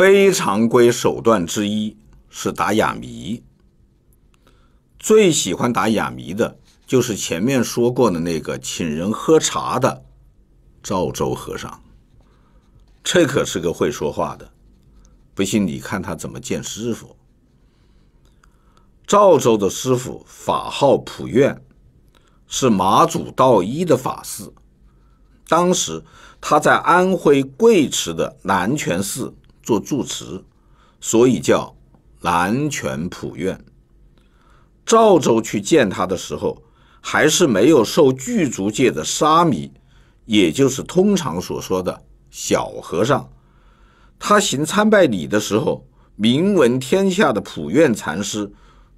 非常规手段之一是打哑谜。最喜欢打哑谜的就是前面说过的那个请人喝茶的赵州和尚。这可是个会说话的，不信你看他怎么见师傅。赵州的师傅法号普愿，是马祖道一的法师。当时他在安徽贵池的南泉寺。做住持，所以叫南泉普愿。赵州去见他的时候，还是没有受具足戒的沙弥，也就是通常所说的小和尚。他行参拜礼的时候，名闻天下的普愿禅师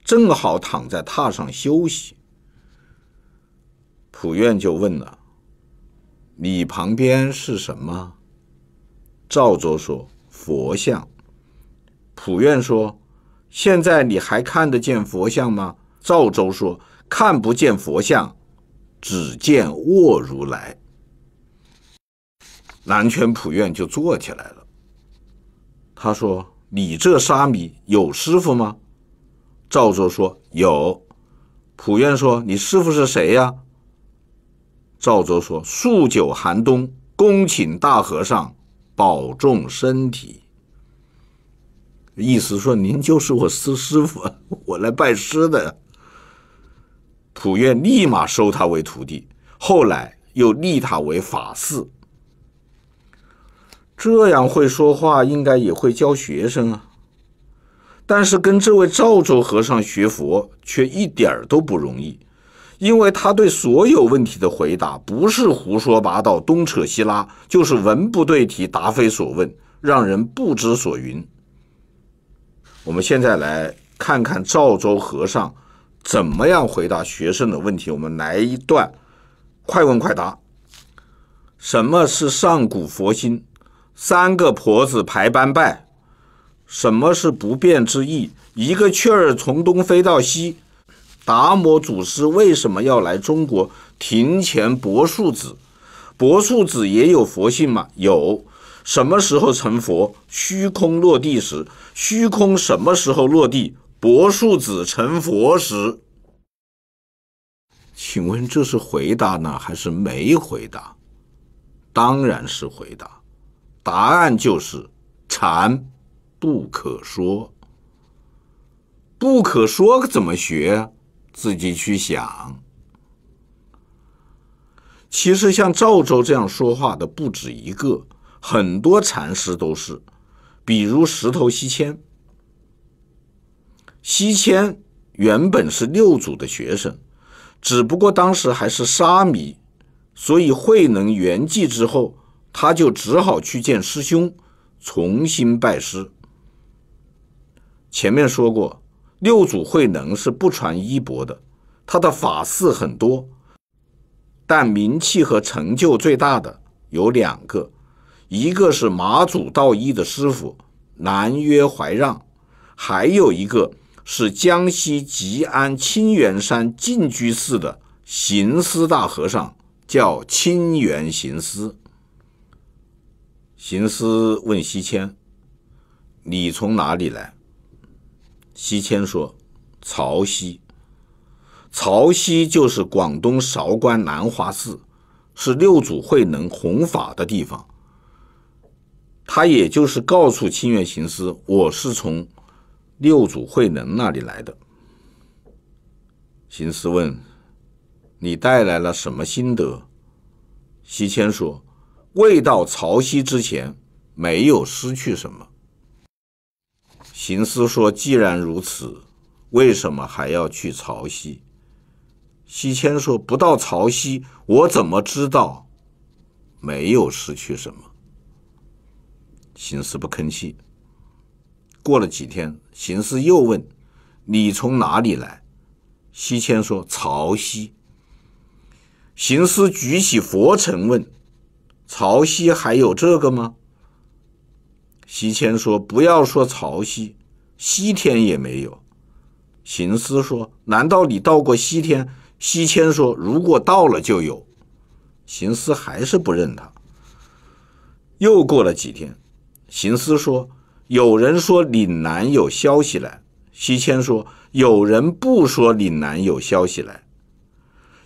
正好躺在榻上休息。普愿就问了：“你旁边是什么？”赵州说。佛像，普愿说：“现在你还看得见佛像吗？”赵州说：“看不见佛像，只见卧如来。”南拳普愿就坐起来了。他说：“你这沙弥有师傅吗？”赵州说：“有。”普愿说：“你师傅是谁呀？”赵州说：“数九寒冬，恭请大和尚。”保重身体。意思说，您就是我师师傅，我来拜师的。普愿立马收他为徒弟，后来又立他为法寺。这样会说话，应该也会教学生啊。但是跟这位赵州和尚学佛，却一点儿都不容易。因为他对所有问题的回答，不是胡说八道、东扯西拉，就是文不对题、答非所问，让人不知所云。我们现在来看看赵州和尚怎么样回答学生的问题。我们来一段快问快答：什么是上古佛心？三个婆子排班拜。什么是不变之意？一个雀儿从东飞到西。达摩祖师为什么要来中国？庭前博树子，博树子也有佛性吗？有，什么时候成佛？虚空落地时。虚空什么时候落地？博树子成佛时。请问这是回答呢，还是没回答？当然是回答。答案就是，禅不可说。不可说怎么学自己去想。其实像赵州这样说话的不止一个，很多禅师都是，比如石头西迁。西迁原本是六祖的学生，只不过当时还是沙弥，所以慧能圆寂之后，他就只好去见师兄，重新拜师。前面说过。六祖慧能是不传衣钵的，他的法事很多，但名气和成就最大的有两个，一个是马祖道一的师傅南约怀让，还有一个是江西吉安青源山净居寺的行思大和尚，叫青源行思。行思问西迁：“你从哪里来？”西迁说：“潮溪，潮溪就是广东韶关南华寺，是六祖慧能弘法的地方。他也就是告诉清远行思，我是从六祖慧能那里来的。”行思问：“你带来了什么心得？”西迁说：“未到潮汐之前，没有失去什么。”行思说：“既然如此，为什么还要去潮汐？西迁说：“不到潮汐，我怎么知道没有失去什么？”行思不吭气。过了几天，行思又问：“你从哪里来？”西迁说：“潮汐。行思举起佛尘问：“潮汐还有这个吗？”西迁说：“不要说曹溪，西天也没有。”行思说：“难道你到过西天？”西迁说：“如果到了，就有。”行思还是不认他。又过了几天，行思说：“有人说岭南有消息来。”西迁说：“有人不说岭南有消息来。”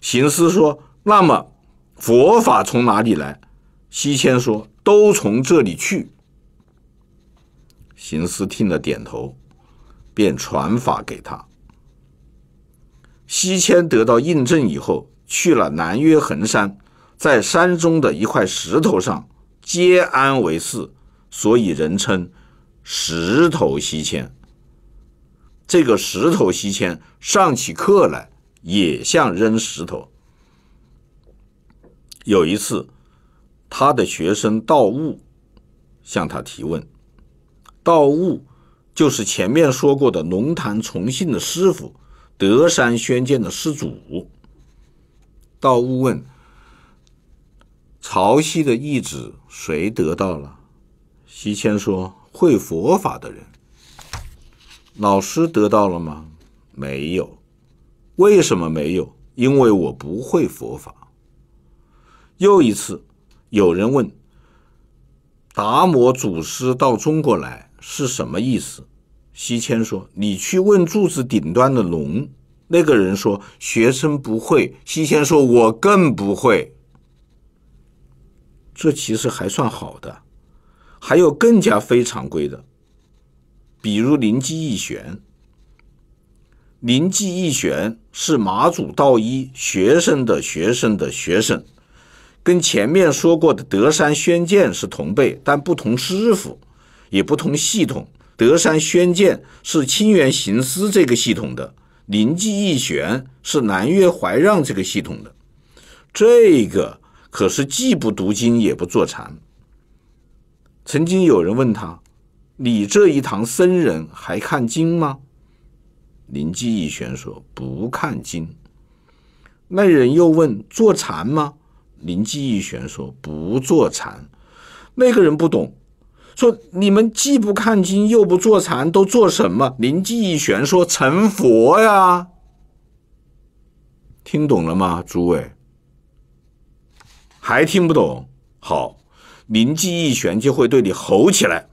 行思说：“那么佛法从哪里来？”西迁说：“都从这里去。”行思听了，点头，便传法给他。西迁得到印证以后，去了南岳衡山，在山中的一块石头上皆安为寺，所以人称石头西迁。这个石头西迁上起课来也像扔石头。有一次，他的学生道悟向他提问。道悟就是前面说过的龙潭崇信的师傅，德山宣鉴的师祖。道悟问：“曹溪的义子谁得到了？”西迁说：“会佛法的人。”老师得到了吗？没有。为什么没有？因为我不会佛法。又一次，有人问：“达摩祖师到中国来？”是什么意思？西迁说：“你去问柱子顶端的龙。”那个人说：“学生不会。”西迁说：“我更不会。”这其实还算好的，还有更加非常规的，比如灵机一玄。灵机一玄是马祖道一学生的学生的学生，跟前面说过的德山宣鉴是同辈，但不同师傅。也不同系统，德山宣鉴是清源行思这个系统的，灵济义玄是南岳怀让这个系统的。这个可是既不读经也不坐禅。曾经有人问他：“你这一堂僧人还看经吗？”灵济义玄说：“不看经。”那人又问：“坐禅吗？”灵济义玄说：“不坐禅。”那个人不懂。说你们既不看经又不坐禅，都做什么？灵机一玄说成佛呀，听懂了吗，诸位？还听不懂？好，灵机一玄就会对你吼起来。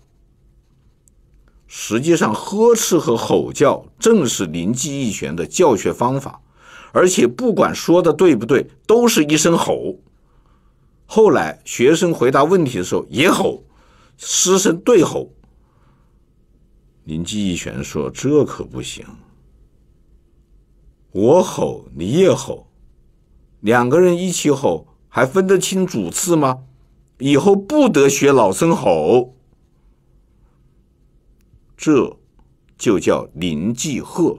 实际上，呵斥和吼叫正是灵机一玄的教学方法，而且不管说的对不对，都是一声吼。后来学生回答问题的时候也吼。失声对吼，林继全说：“这可不行！我吼你也吼，两个人一起吼，还分得清主次吗？以后不得学老僧吼，这就叫林继鹤，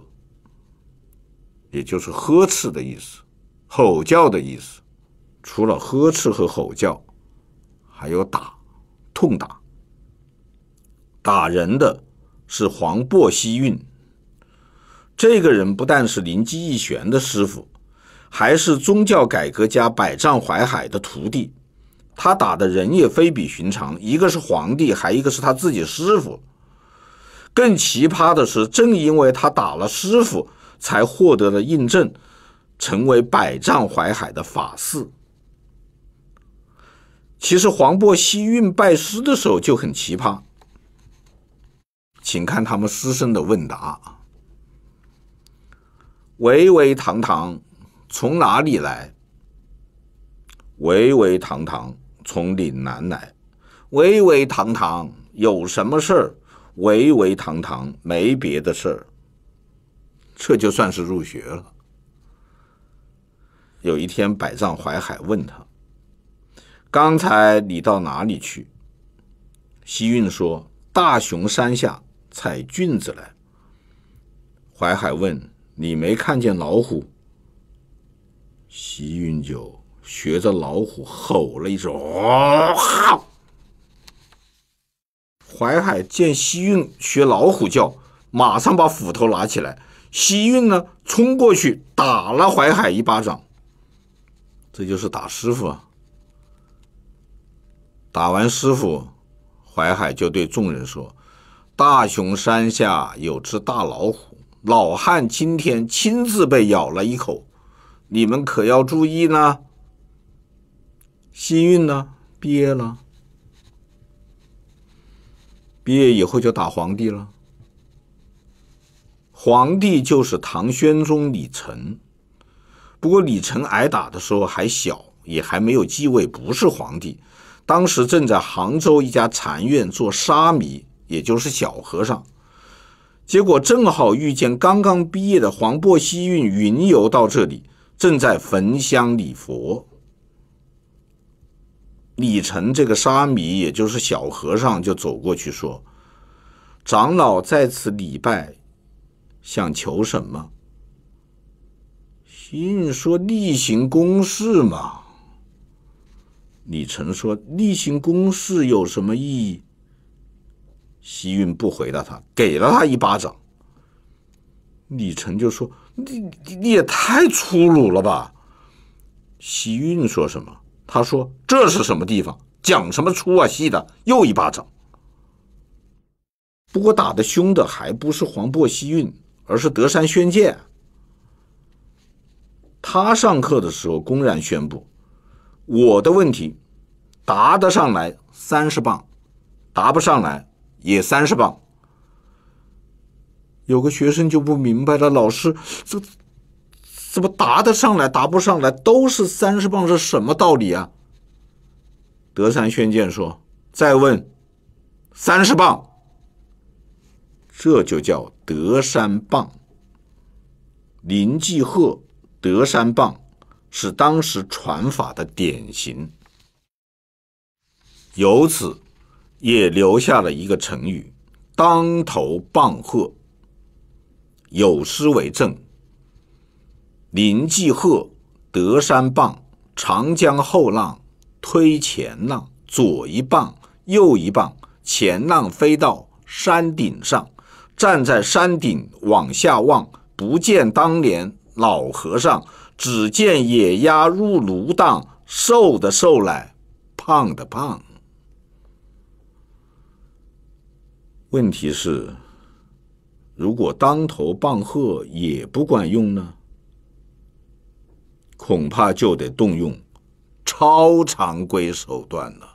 也就是呵斥的意思，吼叫的意思。除了呵斥和吼叫，还有打，痛打。”打人的是黄檗希运。这个人不但是灵机义玄的师傅，还是宗教改革家百丈怀海的徒弟。他打的人也非比寻常，一个是皇帝，还一个是他自己师傅。更奇葩的是，正因为他打了师傅，才获得了印证，成为百丈怀海的法师。其实黄檗西运拜师的时候就很奇葩。请看他们师生的问答。巍巍堂堂从哪里来？巍巍堂堂从岭南来。巍巍堂堂有什么事儿？巍巍堂堂没别的事儿。这就算是入学了。有一天，百丈怀海问他：“刚才你到哪里去？”西运说：“大雄山下。”踩菌子来。淮海问：“你没看见老虎？”西运就学着老虎吼了一声：“好淮海见西运学老虎叫，马上把斧头拿起来。西运呢，冲过去打了淮海一巴掌。这就是打师傅啊！打完师傅，淮海就对众人说。大熊山下有只大老虎，老汉今天亲自被咬了一口，你们可要注意呢。新运呢？毕业了，毕业以后就打皇帝了。皇帝就是唐宣宗李忱，不过李忱挨打的时候还小，也还没有继位，不是皇帝，当时正在杭州一家禅院做沙弥。也就是小和尚，结果正好遇见刚刚毕业的黄渤西运云游到这里，正在焚香礼佛。李晨这个沙弥，也就是小和尚，就走过去说：“长老在此礼拜，想求什么？”西运说：“例行公事嘛。”李晨说：“例行公事有什么意义？”西运不回答他，给了他一巴掌。李成就说：“你你你也太粗鲁了吧！”西运说什么？他说：“这是什么地方？讲什么粗啊细的？”又一巴掌。不过打的凶的还不是黄渤西运，而是德山宣介。他上课的时候公然宣布：“我的问题，答得上来三十磅，答不上来。”也三十磅，有个学生就不明白了，老师，这怎么答得上来？答不上来，都是三十磅，是什么道理啊？德山宣鉴说：“再问，三十磅，这就叫德山棒。”林继鹤德山棒是当时传法的典型，由此。也留下了一个成语“当头棒喝”，有诗为证：“临济鹤得山棒，长江后浪推前浪。左一棒，右一棒，前浪飞到山顶上。站在山顶往下望，不见当年老和尚，只见野鸭入芦荡。瘦的瘦来，胖的胖。”问题是，如果当头棒喝也不管用呢？恐怕就得动用超常规手段了。